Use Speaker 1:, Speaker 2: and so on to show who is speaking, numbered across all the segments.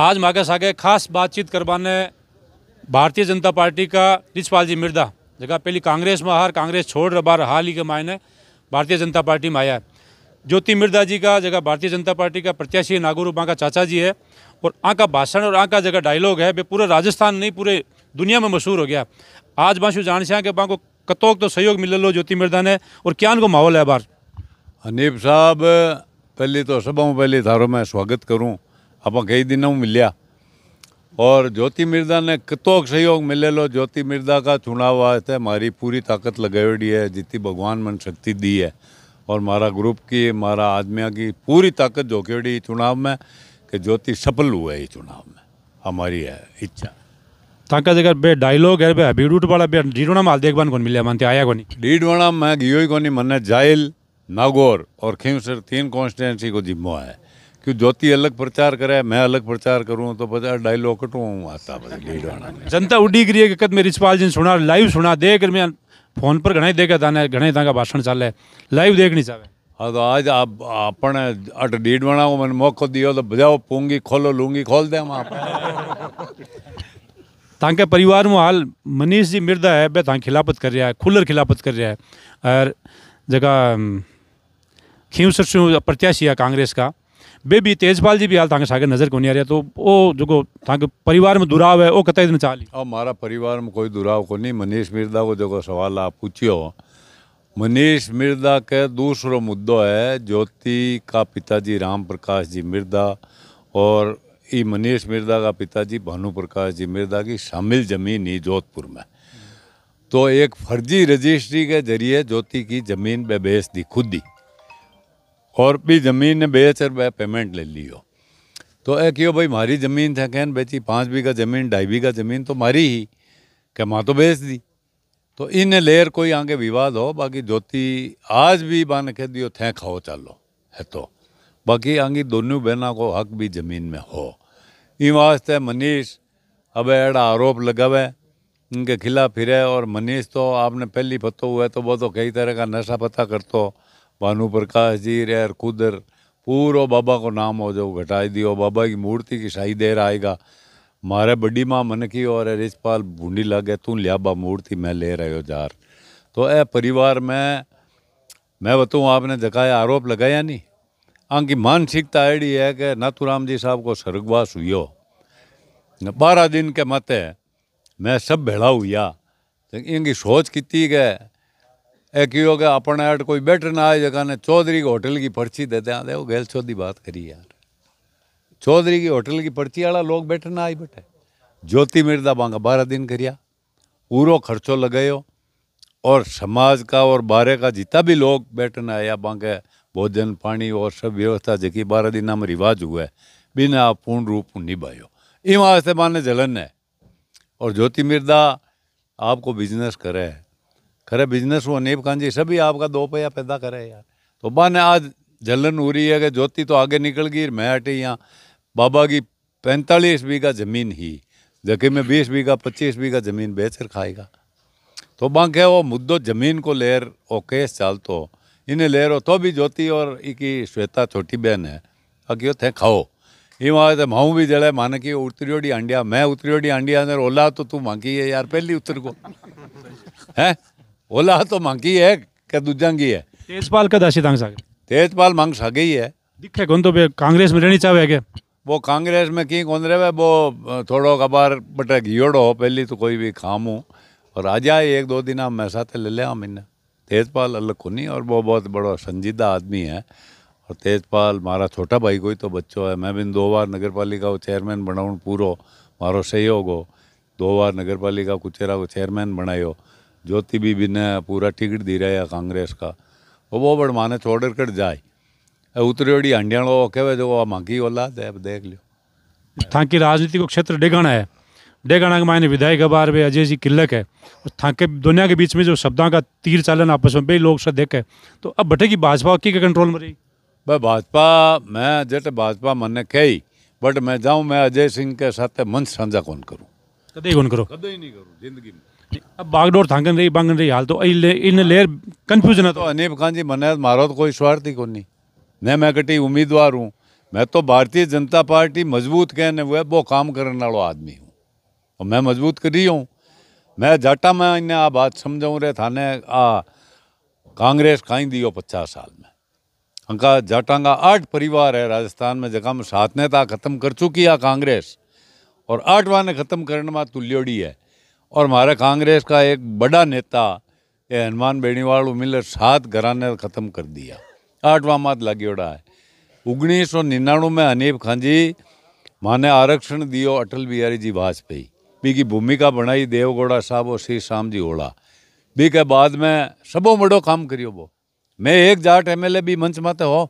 Speaker 1: आज मागे सागे खास बातचीत करवाने भारतीय जनता पार्टी का रिजपाल जी मिर्दा जगह पहली कांग्रेस में हार कांग्रेस छोड़ बार हाल ही के मायने भारतीय जनता पार्टी में आया है ज्योति मिर्दा जी का जगह भारतीय जनता पार्टी का प्रत्याशी नागुरू माँ का चाचा जी है और आँ का भाषण और आँ का जगह डायलॉग है वे पूरे राजस्थान नहीं पूरे दुनिया में मशहूर हो गया आज बाशु जान से कि बाको कतोक तो सहयोग मिल लो ज्योति मिर्दा ने और क्या को माहौल है बार
Speaker 2: हनीफ साहब पहले तो सब पहले थारों में स्वागत करूँ आप कई दिन हूँ મિલ્યા और ज्योति मिर्जा ने कितो सहयोग मिले लो ज्योति मिर्जा का चुनाव वास्ते हमारी पूरी ताकत लगाई है जितनी भगवान मन शक्ति दी है और मारा ग्रुप की मारा आदमियों की पूरी ताकत झोंकेड़ी चुनाव में कि ज्योति सफल हुआ है चुनाव में हमारी है इच्छा
Speaker 1: ताकत जगह बे डायलॉग है
Speaker 2: बे अभी वाला बे डीडवाणा माल देखबान कौन मिले मानते आया कौन डीडवाणा मैं गियो ही कौन मन्ने जाइल नागौर और खिमसर तीन कॉन्स्टिटेंसी को जिम्मा है કે अलग प्रचार પ્રચાર કરે મેં અલગ પ્રચાર કરું તો બધા ડાયલોગ કટું હું વાંચતા પછી લીડવાના જનતા ઉડી ગઈ કે કદ મેં
Speaker 1: રિચપાલજીને સુણા લાઈવ સુણા દે કે મેં ફોન પર ઘણા દેખા તાને ઘણા તાંકા ભાષણ ચાલે લાઈવ
Speaker 2: દેખની चाहे हाँ तो आज आप अपन अट डेट बनाओ मैंने मौको दियो तो बजाओ पूंगी खोलो लूंगी खोल दे हम आप परिवार में हाल
Speaker 1: मनीष जी मिर्दा है बे तक खिलाफत कर रहा है खुलर खिलाफत कर रहा है और जगह खीव सरसू प्रत्याशी है कांग्रेस का बेबी तेजपाल जी भी हाल तक साॻे नज़र नहीं आ रही तो वो जो तक परिवार में दुराव है वो कतई दिन चाली
Speaker 2: हाँ, मारा परिवार में कोई दुराव नहीं मनीष मिर्दा को जो सवाल आप पूछियो मनीष मिर्दा के दूसरो मुद्दो है ज्योति का पिताजी राम प्रकाश जी मिर्दा और ई मनीष मिर्दा का पिताजी भानु प्रकाश जी मिर्दा की शामिल जमीन ही जोधपुर में तो एक फर्जी रजिस्ट्री के जरिए ज्योति की ज़मीन बेबेस दी खुद दी और भी जमीन ने बेहतर रुपये पेमेंट ले लियो तो ए क्यों भाई मारी जमीन था कहन बेची पाँच बी का जमीन ढाई बी का जमीन तो मारी ही क्या माँ तो बेच दी तो इन लेर कोई आगे विवाद हो बाकी ज्योति आज भी बान कह दियो थे खाओ चलो है तो बाकी आगे दोनों बहना को हक भी जमीन में हो इन वास्ते मनीष अब एड़ा आरोप लगा लगावे इनके खिलाफ फिरे और मनीष तो आपने पहली पत्तो हुआ तो वो तो कई तरह का नशा पता करते हो भानु प्रकाश जी रे कुदर पूरा बाबा को नाम हो जाओ घटाई दियो बाबा की मूर्ति की शाही देर आएगा मारे बड़ी माँ मन की और रिजपाल भूडी लागे तू लिया मूर्ति मैं ले रहे हो जार तो ए परिवार में मैं बताऊँ आपने जगाया आरोप लगाया नहीं आंकी मानसिकता एड़ी है कि राम जी साहब को स्वर्गवास हुई हो बारह दिन के मते मैं सब भेड़ा हुआ तो इनकी सोच की गए हो गया अपने आठ कोई बैठे ना आए जगह ने चौधरी की होटल की पर्ची देते हैं देखो गैल चौधरी बात करी यार चौधरी की होटल की पर्ची वाला लोग बैठे ना आई बैठे ज्योति मिर्दा बांगा बारह दिन करिया पूरा खर्चो लगायो और समाज का और बारह का जितना भी लोग बैठना आया बांगे भोजन पानी और सब व्यवस्था जी बारह दिन में रिवाज हुआ है बिना आप पूर्ण रूप निभायो इन वास्ते माने जलन है और ज्योति मिर्दा आपको बिजनेस करे है खरे बिजनेस वो अनेब कांजी सभी आपका दो पैया पैदा करे यार तो बा ने आज जलन हो रही है कि ज्योति तो आगे निकल गई मैं हटे यहाँ बाबा की पैंतालीस बीघा जमीन ही जबकि मैं बीस बीघा पच्चीस बीघा जमीन बेचकर खाएगा तो बाँ क्या वो मुद्दो जमीन को लेर ओ केस तो इन्हें लेर हो तो भी ज्योति और इकी श्वेता छोटी बहन है अकियो थे खाओ ये वहाँ तो माऊँ भी जड़े माने कि ओडी आंडिया मैं उतरी ओडी आंडिया अंदर ओला तो तू मांगी है यार पहली उतर को है ਉਹਲਾ ਤੋਂ ਮੰਗੀ है क्या दूजा की है तेजपाल
Speaker 1: का दासी तंग सागर
Speaker 2: तेजपाल मंग सके ही है दिखे कौन तो
Speaker 1: कांग्रेस में रहनी चाहे क्या
Speaker 2: वो कांग्रेस में की कौन रहे वो थोड़ो कबार बटे गियोड़ो पहली तो कोई भी खाम हूँ और आ जाए एक दो दिन हम मैं साथ तो ले लिया मैंने तेजपाल अलग को नहीं और वो बहुत बड़ा संजीदा आदमी है और तेजपाल मारा छोटा भाई कोई तो बच्चों है मैं भी दो बार नगर पालिका को चेयरमैन बनाऊँ पूरा मारो सहयोग हो दो बार नगर पालिका कुचेरा को चेयरमैन बनायो ज्योति बीबी ने पूरा टिकट दी रहा है कांग्रेस का वो बड़ माने छोड़ कर जाए उतरियोड़ी हंडियाणो कहे जो मांगी ओला दे देख लियो
Speaker 1: की राजनीति को क्षेत्र डेगाना है डेगाना के मायने विधायक अबार वे अजय जी किल्लक है और थाके दुनिया के बीच में जो शब्दों का तीर चालन आपस में भाई लोग से देखे तो अब बटेगी
Speaker 2: भाजपा की के कंट्रोल में रही भाई भाजपा मैं जट भाजपा मन ने कही बट मैं जाऊँ मैं अजय सिंह के साथ मंच साझा कौन करूँ कदे कौन करो कदे ही नहीं करूँ जिंदगी में अब बागडोर थांगन रही बांगन रही हाल तो इन लेयर कंफ्यूजन है तो।, तो अनीब खान जी मन मारो तो कोई स्वार्थ ही कोनी नहीं मैं कटी उम्मीदवार हूँ मैं तो भारतीय जनता पार्टी मजबूत कहने वो वो काम करने वालों आदमी हूँ और मैं मजबूत करी हूँ मैं जाटा मैं इन्हें आ बात समझाऊँ रे थाने आ कांग्रेस खाई हो पचास साल में अंका का आठ परिवार है राजस्थान में जगह में सात ने खत्म कर चुकी है कांग्रेस और आठवा ने खत्म करने में तुल्योड़ी है और हमारे कांग्रेस का एक बड़ा नेता ये हनुमान बेणीवाल उमिल सात घराने ख़त्म कर दिया आठवां मात उड़ा है उन्नीस सौ निन्यानवे में हनीफ खान जी माने आरक्षण दियो अटल बिहारी जी वाजपेयी बी की भूमिका बनाई देवगौड़ा साहब और श्री शाम जी ओड़ा बी के बाद में सबों बड़ो काम करियो वो मैं एक जाट ए भी मंच माते हो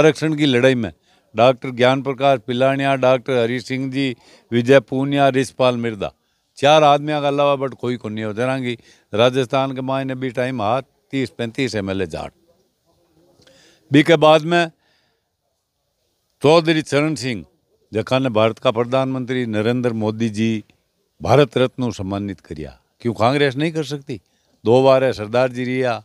Speaker 2: आरक्षण की लड़ाई में डॉक्टर ज्ञान प्रकाश पिलानिया डॉक्टर हरी सिंह जी विजय पूनिया रिसपाल मिर्दा चार आदमियों का अलावा बट कोई को नहीं उधरांगी राजस्थान के मायने भी टाइम हाथ तीस पैंतीस एम एल ए जाट बी के बाद में चौधरी चरण सिंह जखा ने भारत का प्रधानमंत्री नरेंद्र मोदी जी भारत रत्न सम्मानित करिया क्यों कांग्रेस नहीं कर सकती दो बार है सरदार जी रिया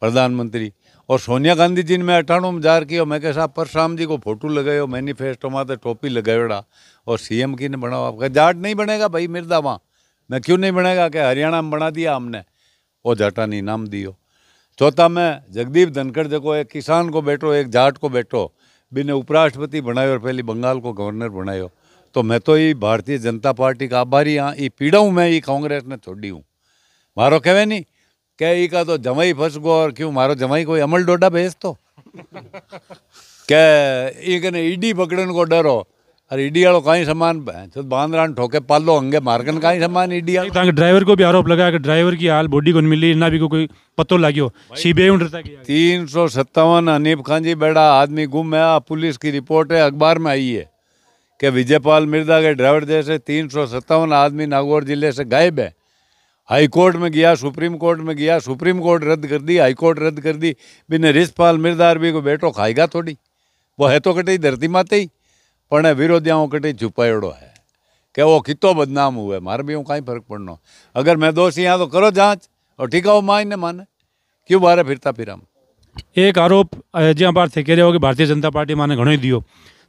Speaker 2: प्रधानमंत्री और सोनिया गांधी जी ने अठाणु में जाहिर किया मैं साहब परशुराम जी को फोटो लगाओ मैनिफेस्टो माँ तो टोपी लगायोड़ा और सीएम की ने बनाओ आपका जाट नहीं बनेगा भाई मिर्दा वहाँ मैं क्यों नहीं बनेगा क्या हरियाणा में बना दिया हमने और जाटा नहीं इनाम दियो चौथा में जगदीप धनखड़ जो एक किसान को बैठो एक जाट को बैठो बिने उपराष्ट्रपति बनाए और पहले बंगाल को गवर्नर बनायो तो मैं तो ये भारतीय जनता पार्टी का आभारी हाँ ये पीड़ा हूँ मैं ये कांग्रेस ने छोड़ी हूँ मारो कहवे नहीं કે એ કા તો જમાઈ ફસગો ક્યું મારો જમાઈ કોઈ અમલ ડોડા બેસતો કે એ કને ઈડી પકડન કો ડરો अरे ईडी वालों का ही सामान तो ठोके पालो हंगे मार्गन का ही सामान ईडी ड्राइवर को भी
Speaker 1: आरोप लगा कि ड्राइवर की हाल बॉडी को मिली ना भी को कोई पतो लागो सीबीआई
Speaker 2: तीन सौ सत्तावन हनीफ खान जी बेड़ा आदमी गुम है पुलिस की रिपोर्ट है अखबार में आई है कि विजयपाल मिर्जा के ड्राइवर जैसे तीन सौ सत्तावन आदमी नागौर जिले से गायब है हाई कोर्ट में गया सुप्रीम कोर्ट में गया सुप्रीम कोर्ट रद्द कर दी हाई कोर्ट रद्द कर दी बिने रिसपाल मिर्दार भी को बेटो खाएगा थोड़ी वो है तो कटे धरती माते ही पर विरोधियाओं कटे छुपायड़ो है कि वो कितो बदनाम हुए मार भी कहीं फर्क पड़नो अगर मैं दोषी यहाँ तो करो जाँच और ठीक है वो माने माने क्यों बारे फिरता फिर हम एक
Speaker 1: आरोप अयोध्या बार थे कह रहे हो कि भारतीय जनता पार्टी माने घणो ही दियो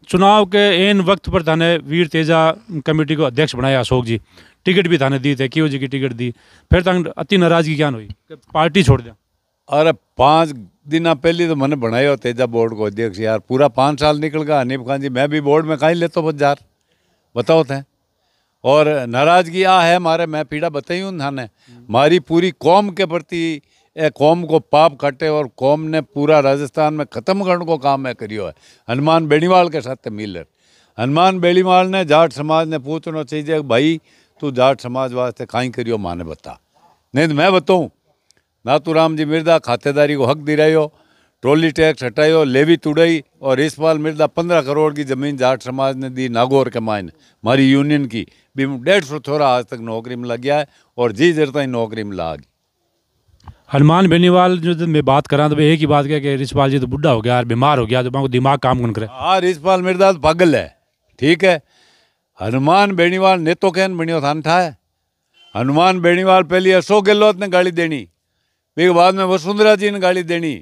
Speaker 1: चुनाव के एन वक्त पर थाने वीर तेजा कमेटी को अध्यक्ष बनाया अशोक जी टिकट भी थाने दी थे क्यों जी की टिकट दी फिर तक अति नाराजगी क्या हुई पार्टी छोड़ दिया
Speaker 2: अरे पाँच दिन पहले तो मैंने बनाया तेजा बोर्ड को अध्यक्ष यार पूरा पाँच साल निकल गया हनीफ खान जी मैं भी बोर्ड में कहीं लेता हूँ बजार बताओ थे और नाराजगी आ है मारे मैं पीड़ा बताई हूँ थाने मारी पूरी कौम के प्रति कौम को पाप काटे और कौम ने पूरा राजस्थान में ख़त्म करने को काम में करियो है हनुमान बेड़ीवाल के साथ मिलर हनुमान बेड़ीवाल ने जाट समाज ने पूछना चाहिए भाई तू जाट समाज वास्ते काई करियो माने बता नहीं तो मैं बताऊँ नातू राम जी मिर्दा खातेदारी को हक दे रहे हो ट्रोली टैक्स हटायो लेवी तुड़ई और इस बार मिर्दा पंद्रह करोड़ की ज़मीन जाट समाज ने दी नागौर के मायने हमारी यूनियन की भी डेढ़ सौ थोड़ा आज तक नौकरी में लग गया है और जी देर तक नौकरी में ला गई
Speaker 1: हनुमान बेनीवाल जो मैं बात करा तो एक ही बात क्या कि रिशपाल जी तो बुढ़ा हो गया यार बीमार हो गया तो दिमाग काम कौन करे
Speaker 2: हाँ रिशपाल मिर्दा तो पागल है ठीक है हनुमान बेणीवाल ने तो कहन बनियो थान था हनुमान बेणीवाल पहली अशोक गहलोत ने गाली देनी फिर बाद में वसुंधरा जी ने गाली देनी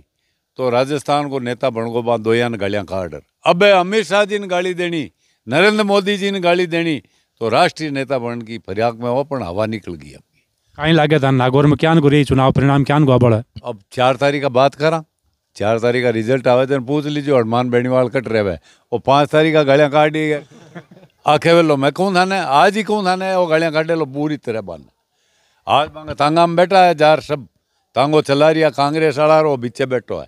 Speaker 2: तो राजस्थान को नेता बन को बाद दोया ने गालियाँ का आर्डर अब अमित शाह जी ने गाली देनी नरेंद्र मोदी जी ने गाली देनी तो राष्ट्रीय नेता बन की फरियाक में वो अपन हवा निकल गई अपनी
Speaker 1: कहीं लागे था नागौर में क्या को चुनाव परिणाम क्या गुआ है
Speaker 2: अब चार तारीख का बात करा चार तारीख का रिजल्ट आवेदन तो पूछ लीजिए हनुमान बेनीवाल कट रहे वो पाँच तारीख का गालियाँ काट दी आखे वेलो मैं कौन थाने आज ही कौन थाने वो गाड़ियाँ काटे लो पूरी तरह बन आज मांगे तांगा में बैठा है जार सब तांगो चला रही है कांग्रेस वाला वो पीछे बैठो है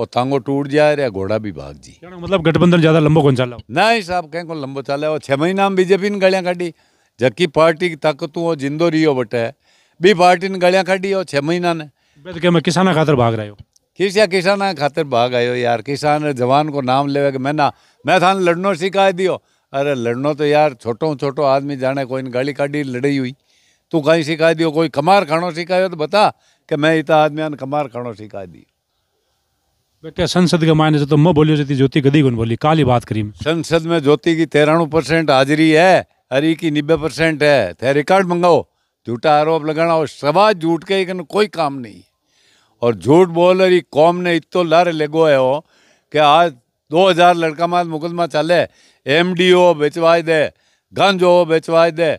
Speaker 2: और तांगो टूट जा रहा घोड़ा भी भाग जी
Speaker 1: मतलब गठबंधन ज्यादा लंबो कौन चला
Speaker 2: नहीं साहब कहीं को लंबो चला वो छह महीना में बीजेपी ने गाड़ियाँ काटी जबकि पार्टी की ताकत वो जिंदो रही हो बटे बी पार्टी ने गाड़ियाँ काटी और छह महीना ने तो किसान खातर भाग रहे हो किस या किसान खातर भाग आयो यार किसान जवान को नाम लेवे मैं ना मैं थान लड़नो सिखा दियो अरे लड़नो तो यार छोटो छोटो आदमी जाने कोई गाली काढ़ी लड़ी हुई तू कहीं सिखा दियो कोई कमार खानो सिखायो तो बता कि मैं इतना आदमी ने कमार खानो सिखा दी
Speaker 1: बेटा संसद के मायने से तो मैं बोलियो जी ज्योति गदी कोन बोली काली बात करी
Speaker 2: संसद में ज्योति की तेराणु परसेंट हाजिरी है हरी की नब्बे परसेंट है थे रिकॉर्ड मंगाओ झूठा आरोप लगाना और सवा झूठ के कोई काम नहीं और झूठ बोल रही कौम ने इतो लारे लेगो है हो कि आज दो हजार लड़का मार मुकदमा चले एम डी ओ बेचवाए दे गंज हो बेचवाए दे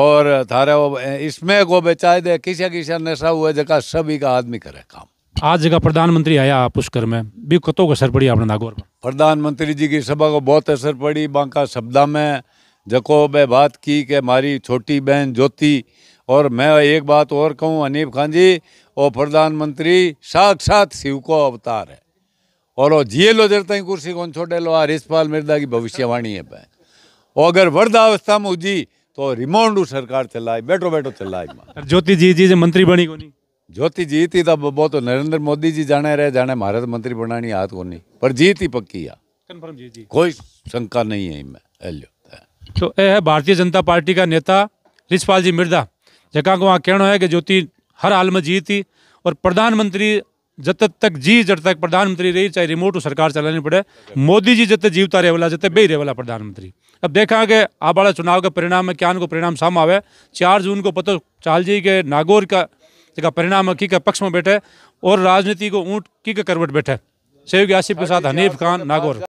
Speaker 2: और थारे वो इसमें को बेचा दे किसी किसी नशा हुआ जगह सभी का आदमी करे
Speaker 1: काम आज जगह प्रधानमंत्री आया पुष्कर में भी कतों को असर पड़ी अपने नागौर पर
Speaker 2: प्रधानमंत्री जी की सभा को बहुत असर पड़ी बांका शब्दा में जको मैं बात की कि हमारी छोटी बहन ज्योति और मैं एक बात और कहूँ अनिब खान जी और प्रधानमंत्री साक्षात शिव को अवतार है और जियलो देर तीन कुर्सी कोन छोड़ेलो आ रिसपाल मिर्दा की भविष्यवाणी है भाई और अगरि वर्धावस्था में उजी तो रिमांडू सरकार चलाए बैठो बैठो चलाए ज्योति जी जी मंत्री बनी को ज्योति जी थी त बो तो नरेंद्र मोदी जी जाने रहे जाने भारत मंत्री बनानी हाथ को नहीं पर जीत ही पक्की है कंफर्म जी जी कोई शंका नहीं है इनमें हेलो
Speaker 1: तो ये है भारतीय जनता पार्टी का नेता रिछपाल जी मिर्दा जहाँ को वहाँ कहना है कि ज्योति हर हाल में जीती और प्रधानमंत्री जब तक जी जब तक प्रधानमंत्री रही चाहे रिमोट सरकार चलानी पड़े मोदी जी जत जीवता रहे वाला जत बेही रहे वाला प्रधानमंत्री अब देखा कि आप वाला चुनाव का परिणाम है क्या को परिणाम साम आवे चार जून को पता चाल जी के नागौर का का परिणाम की का पक्ष में बैठे और राजनीति को ऊँट की करवट बैठे सहयोगी आसिफ के साथ हनीफ खान नागौर